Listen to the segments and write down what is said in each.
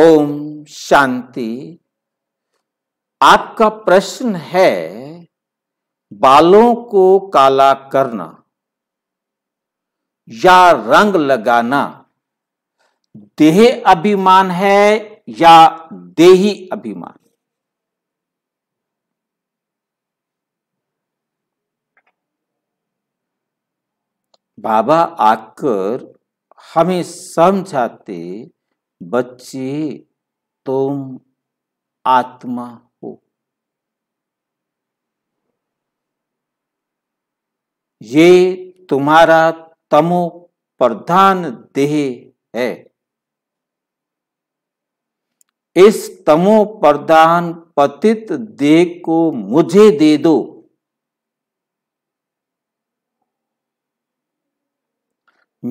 ओम शांति आपका प्रश्न है बालों को काला करना या रंग लगाना देह अभिमान है या देही अभिमान बाबा आकर हमें समझाते बच्चे तुम आत्मा हो ये तुम्हारा तमो प्रधान देह है इस तमो प्रधान पतित देह को मुझे दे दो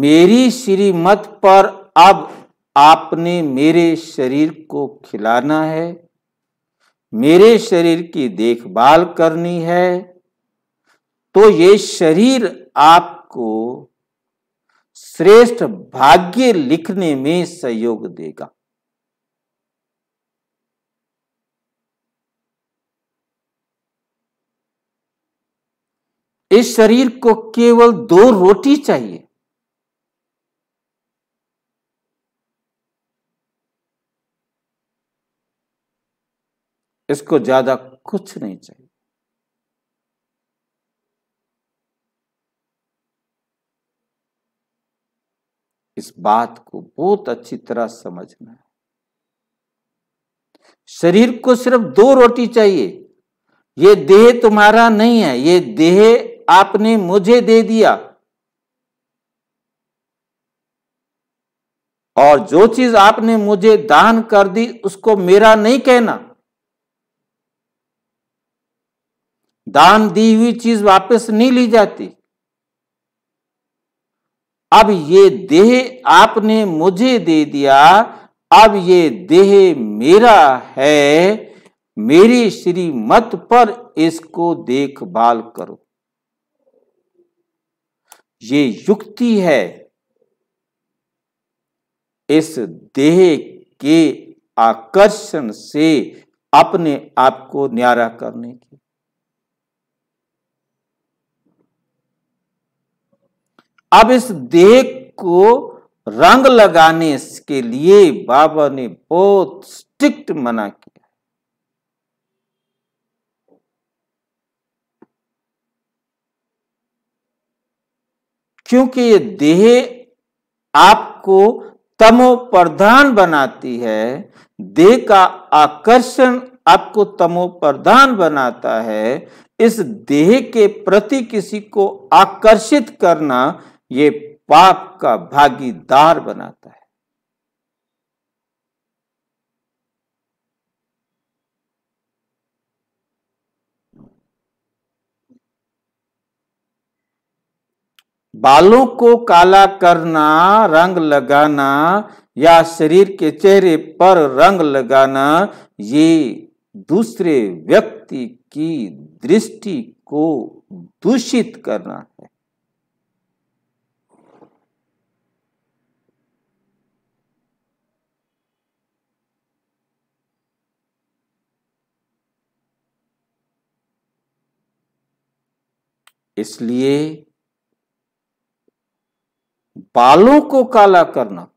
मेरी श्रीमत पर अब आपने मेरे शरीर को खिलाना है मेरे शरीर की देखभाल करनी है तो ये शरीर आपको श्रेष्ठ भाग्य लिखने में सहयोग देगा इस शरीर को केवल दो रोटी चाहिए इसको ज्यादा कुछ नहीं चाहिए इस बात को बहुत अच्छी तरह समझना है शरीर को सिर्फ दो रोटी चाहिए ये देह तुम्हारा नहीं है ये देह आपने मुझे दे दिया और जो चीज आपने मुझे दान कर दी उसको मेरा नहीं कहना दान दी हुई चीज वापस नहीं ली जाती अब ये देह आपने मुझे दे दिया अब ये देह मेरा है मेरी श्रीमत पर इसको देखभाल करो ये युक्ति है इस देह के आकर्षण से अपने आप को न्यारा करने की अब इस देह को रंग लगाने के लिए बाबा ने बहुत स्ट्रिक्ट मना किया क्योंकि ये देह आपको तमो प्रधान बनाती है देह का आकर्षण आपको तमो प्रधान बनाता है इस देह के प्रति किसी को आकर्षित करना ये पाप का भागीदार बनाता है बालों को काला करना रंग लगाना या शरीर के चेहरे पर रंग लगाना ये दूसरे व्यक्ति की दृष्टि को दूषित करना है इसलिए बालों को काला करना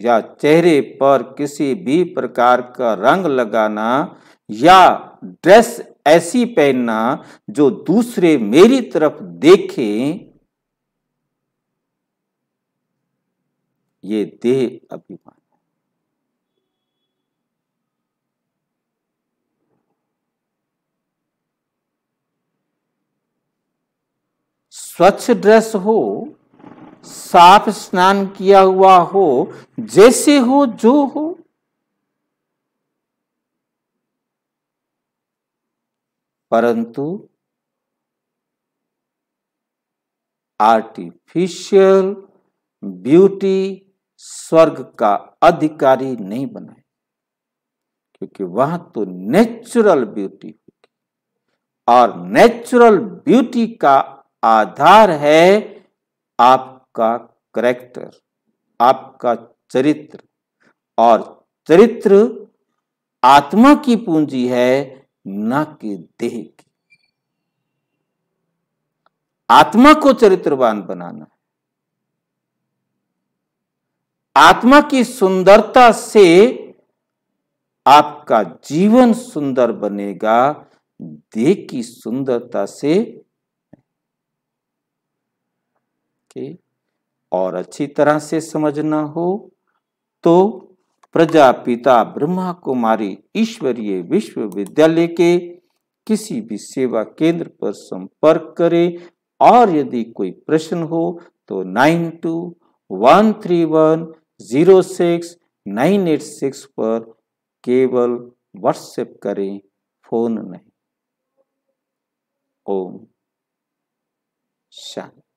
या चेहरे पर किसी भी प्रकार का रंग लगाना या ड्रेस ऐसी पहनना जो दूसरे मेरी तरफ देखें ये देह अभिमान स्वच्छ ड्रेस हो साफ स्नान किया हुआ हो जैसे हो जो हो परंतु आर्टिफिशियल ब्यूटी स्वर्ग का अधिकारी नहीं बनाए क्योंकि वह तो नेचुरल ब्यूटी होगी और नेचुरल ब्यूटी का आधार है आपका करेक्टर आपका चरित्र और चरित्र आत्मा की पूंजी है ना कि देह की आत्मा को चरित्रवान बनाना है आत्मा की सुंदरता से आपका जीवन सुंदर बनेगा देह की सुंदरता से के और अच्छी तरह से समझना हो तो प्रजापिता ब्रह्मा कुमारी ईश्वरीय विश्वविद्यालय के किसी भी सेवा केंद्र पर संपर्क करें और यदि कोई प्रश्न हो तो nine two one three one zero six nine eight six पर केवल व्हाट्सएप करें फोन नहीं ओम शांति